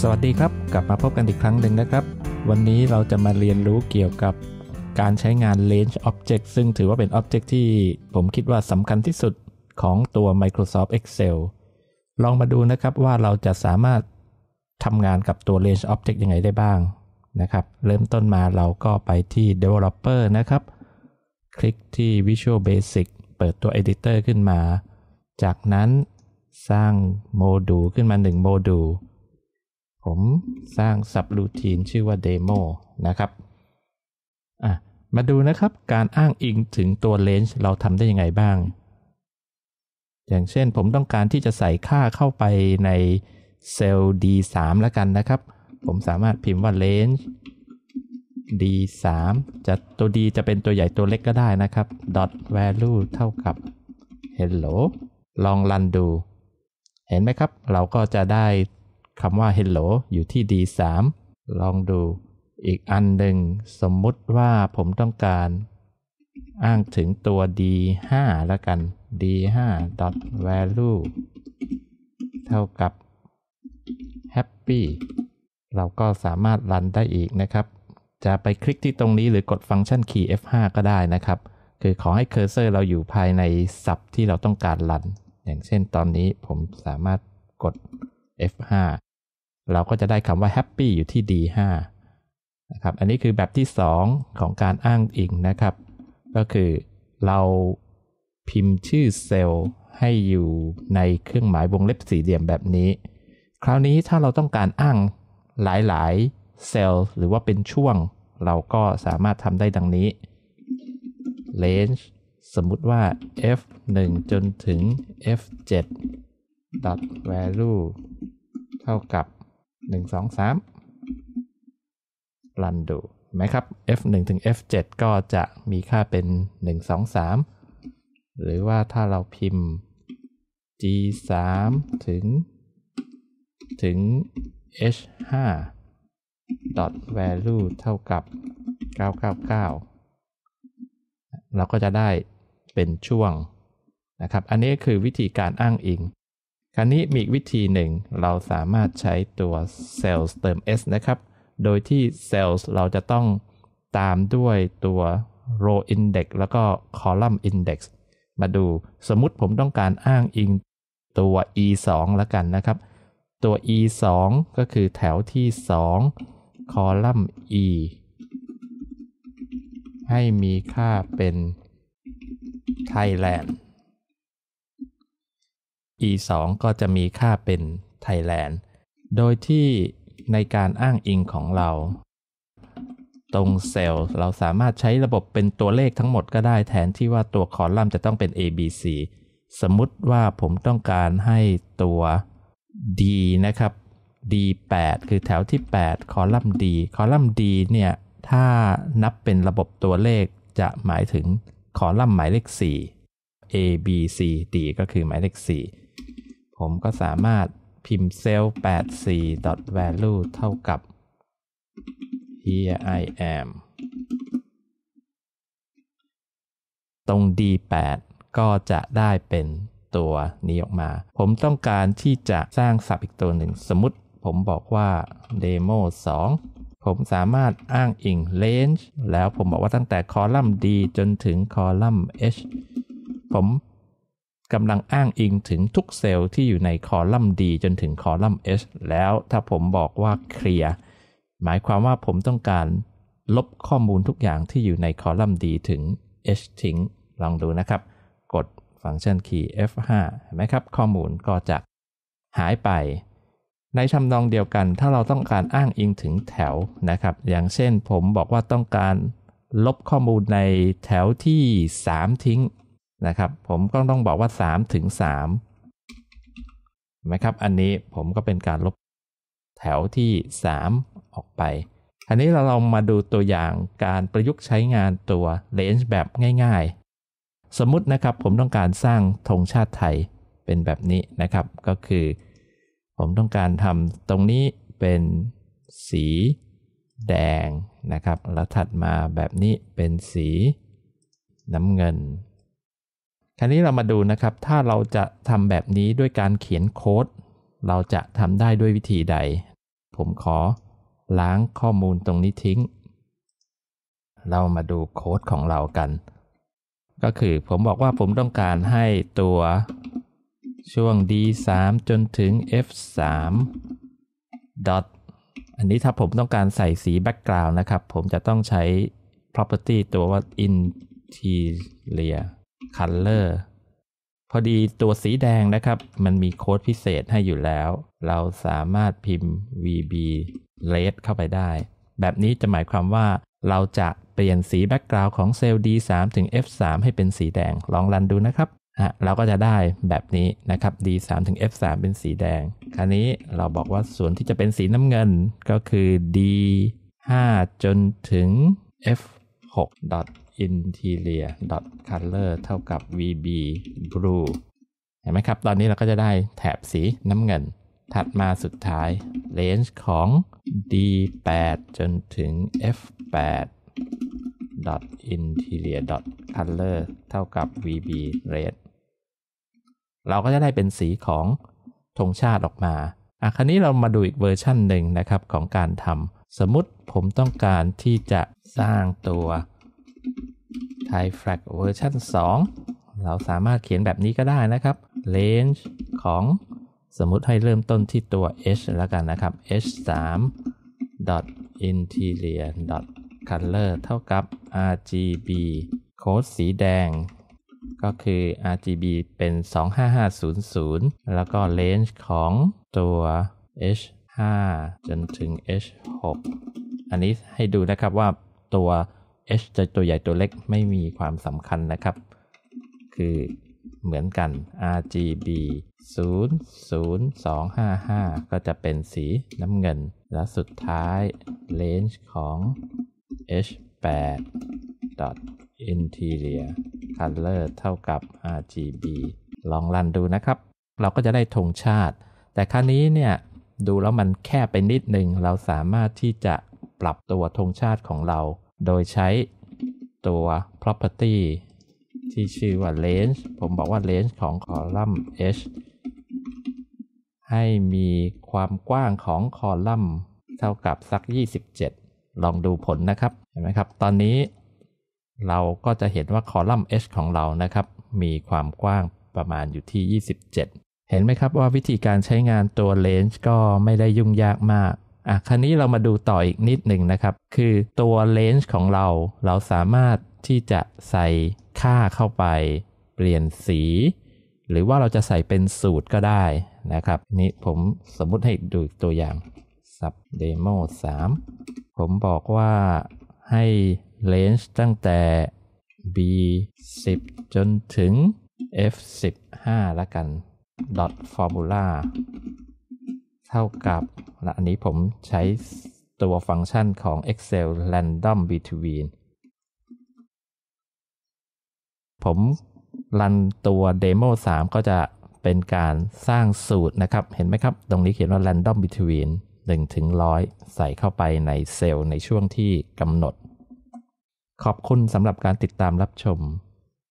สวัสดีครับ กลับมาพบกันอีกครั้งหนึ่งนะครับ วันนี้เราจะมาเรียนรู้เกี่ยวกับการใช้งาน Range Object ซึ่งถือว่าเป็น Object ที่ผมคิดว่าสำคัญที่สุดของตัว Microsoft Excel ลองมาดูนะครับว่าเราจะสามารถทำงานกับตัว Range Object ยังไงได้บ้างนะครับ เริ่มต้นมาเราก็ไปที่ Developer นะครับ คลิกที่ Visual Basic เปิดตัว Editor ขึ้นมา จากนั้นสร้างโมดูลขึ้นมา1โมดูลผม สร้างสับรูทีนชื่อว่าเดโมนะครับมาดูนะครับการอ้างอิงถึงตัวเลนส์เราทำได้ยังไงบ้าง อย่างเช่นผมต้องการที่จะใส่ค่าเข้าไปในเซลล์ D3 แล้วกันนะครับ ผมสามารถพิมพ์ว่าเลนส์ D3 จะตัว D จะเป็นตัวใหญ่ตัวเล็กก็ได้นะครับ dot value เท่ากับ hello ลองรันดู เห็นไหมครับเราก็จะได้คำว่า hello อยู่ที่ D3 ลองดูอีกอันหนึ่งสมมุติว่าผมต้องการ อ้างถึงตัว D5 แล้วกัน D5 dot value เท่ากับ happy เราก็สามารถรันได้อีกนะครับ จะไปคลิกที่ตรงนี้หรือกดฟังก์ชันคีย์ F5 ก็ได้นะครับ คือขอให้เคอร์เซอร์เราอยู่ภายในสับที่เราต้องการรัน อย่างเช่นตอนนี้ผมสามารถกด F5 เราก็จะได้คำว่า happy อยู่ที่ D5 นะครับ อันนี้คือแบบที่ 2 ของการอ้างอิงนะครับ ก็คือเราพิมพ์ชื่อเซลล์ให้อยู่ในเครื่องหมายวงเล็บสี่เหลี่ยมแบบนี้ คราวนี้ถ้าเราต้องการอ้างหลาย ๆ เซลล์ หรือว่าเป็นช่วง เราก็สามารถทำได้ดังนี้ range สมมุติว่า f 1จนถึง f 7 dot value เท่ากับ 1 2 3รันดูไหมครับ f1 ถึง f7 ก็จะมีค่าเป็น 1 2 3 หรือว่าถ้าเราพิมพ์ g3 ถึง ถึง h5 dot value เท่ากับ 999 เราก็จะได้เป็นช่วงนะครับ อันนี้คือวิธีการอ้างอิงคราวนี้มีอีกวิธีหนึ่ง เราสามารถใช้ตัว sales เติม s นะครับ โดยที่ sales เราจะต้องตามด้วยตัว row index แล้วก็ column index มาดูสมมติผมต้องการอ้างอิงตัว e 2แล้วกันนะครับ ตัว e 2ก็คือแถวที่2 Column e ให้มีค่าเป็น Thailand e2 ก็จะมีค่าเป็น Thailand โดยที่ในการอ้างอิงของเรา ตรงเซลล์เราสามารถใช้ระบบเป็นตัวเลขทั้งหมดก็ได้แทนที่ว่าตัวคอลัมน์จะต้องเป็น A B C สมมติว่าผมต้องการให้ตัว D นะครับ D8 คือแถวที่ 8 คอลัมน์ D คอลัมน์ D เนี่ย ถ้านับเป็นระบบตัวเลขจะหมายถึงคอลัมน์หมายเลข 4 A B C D ก็คือหมายเลข 4ผมก็สามารถพิมพ์เซลล์84 value เท่ากับ here I am ตรง d8 ก็จะได้เป็นตัวนี้ออกมา ผมต้องการที่จะสร้างสับอีกตัวหนึ่ง สมมติ ผมบอกว่า demo 2 ผมสามารถอ้างอิง range แล้วผมบอกว่าตั้งแต่คอลัมน์ d จนถึงคอลัมน์ h ผมกำลังอ้างอิงถึงทุกเซลล์ที่อยู่ในคอลัมน์ D จนถึงคอลัมน์ H แล้วถ้าผมบอกว่าเคลียร์หมายความว่าผมต้องการลบข้อมูลทุกอย่างที่อยู่ในคอลัมน์ D ถึง H ทิ้งลองดูนะครับ กดฟังก์ชันคีย์ F5 เห็นไหมครับ ข้อมูลก็จะหายไป ในทำนองเดียวกัน ถ้าเราต้องการอ้างอิงถึงแถวนะครับ อย่างเช่นผมบอกว่าต้องการ ลบข้อมูลในแถวที่ 3 ทิ้งนะครับผมก็ต้องบอกว่า 3 ถึง3นะครับอันนี้ผมก็เป็นการลบแถวที่ 3 ออกไป อันนี้เราลองมาดูตัวอย่างการประยุกต์ใช้งานตัว range แบบง่ายๆ สมมุตินะครับผมต้องการสร้างธงชาติไทยเป็นแบบนี้นะครับ ก็คือ ผมต้องการทำตรงนี้เป็นสีแดงนะครับ แล้วถัดมาแบบนี้เป็นสีน้ำเงินคราวนี้เรามาดูนะครับถ้าเราจะทำแบบนี้ด้วยการเขียนโค้ดเราจะทำได้ด้วยวิธีใด ผมขอล้างข้อมูลตรงนี้ทิ้ง เรามาดูโค้ด ของเรากัน ก็คือผมบอกว่าผมต้องการให้ตัวช่วง d3 จนถึง f3 d อ t อันนี้ถ้าผมต้องการใส่สี background นะครับ ผมจะต้องใช้ property ตัวว่า interior Color พอดีตัวสีแดงนะครับ มันมีโค้ดพิเศษให้อยู่แล้ว เราสามารถพิมพ์ VB Red เข้าไปได้ แบบนี้จะหมายความว่าเราจะเปลี่ยนสีแบ็กกราวน์ของเซลล์ D3 ถึง F3 ให้เป็นสีแดงลองรันดูนะครับฮะเราก็จะได้แบบนี้นะครับ D3 ถึง F3 เป็นสีแดง คราวนี้เราบอกว่าส่วนที่จะเป็นสีน้ำเงินก็คือ D5 จนถึง F6 interior color เท่ากับ vb blue เห็นไหมครับ ตอนนี้เราก็จะได้แถบสีน้ำเงิน ถัดมาสุดท้าย range ของ d8 จนถึง f8 interior color เท่ากับ vb red เราก็จะได้เป็นสีของธงชาติออกมาอ่ะคราวนี้เรามาดูอีกเวอร์ชั่นหนึ่งนะครับของการทำ สมมติผมต้องการที่จะสร้างตัว t y p e f r a g เวอร์ชัน2เราสามารถเขียนแบบนี้ก็ได้นะครับ range ของสมมุติให้เริ่มต้นที่ตัว h แล้วกันนะครับ h 3 interior color เท่ากับ rgb โค้ดสีแดง ก็คือ rgb เป็น 25500 แล้วก็ range ของตัว h 5จนถึง h 6อันนี้ให้ดูนะครับว่าตัว h จะตัวใหญ่ตัวเล็กไม่มีความสำคัญนะครับ คือเหมือนกัน RGB 00255 ก็จะเป็นสีน้ำเงิน และสุดท้าย range ของ h8 interior color เท่ากับ RGB ลองรันดูนะครับ เราก็จะได้ธงชาติ แต่ครั้นี้เนี่ยดูแล้วมันแคบไปนิดนึง เราสามารถที่จะปรับตัวธงชาติของเราโดยใช้ตัว property ที่ชื่อว่า range ผมบอกว่า range ของคอลัมน์ h ให้มีความกว้างของคอลัมน์เท่ากับสัก 27 ลองดูผลนะครับ เห็นไหมครับ ตอนนี้เราก็จะเห็นว่าคอลัมน์ h ของเรานะครับ มีความกว้างประมาณอยู่ที่ 27 เห็นไหมครับว่าวิธีการใช้งานตัว range ก็ไม่ได้ยุ่งยากมากอ่ะ คราวนี้เรามาดูต่ออีกนิดหนึ่งนะครับ คือตัวเลนส์ของเรา เราสามารถที่จะใส่ค่าเข้าไปเปลี่ยนสี หรือว่าเราจะใส่เป็นสูตรก็ได้นะครับ นี่ผมสมมุติให้ดูตัวอย่างสับเดโม3ผมบอกว่าให้เลนส์ตั้งแต่ b 10จนถึง f 15ลวกัน dot formula เท่ากับ และอันนี้ผมใช้ตัวฟังก์ชันของ Excel random between ผมรันตัว demo 3 ก็จะเป็นการสร้างสูตรนะครับ เห็นไหมครับ ตรงนี้เขียนว่า random between 1ถึง100 ใส่เข้าไปในเซลล์ในช่วงที่กำหนด ขอบคุณสำหรับการติดตามรับชม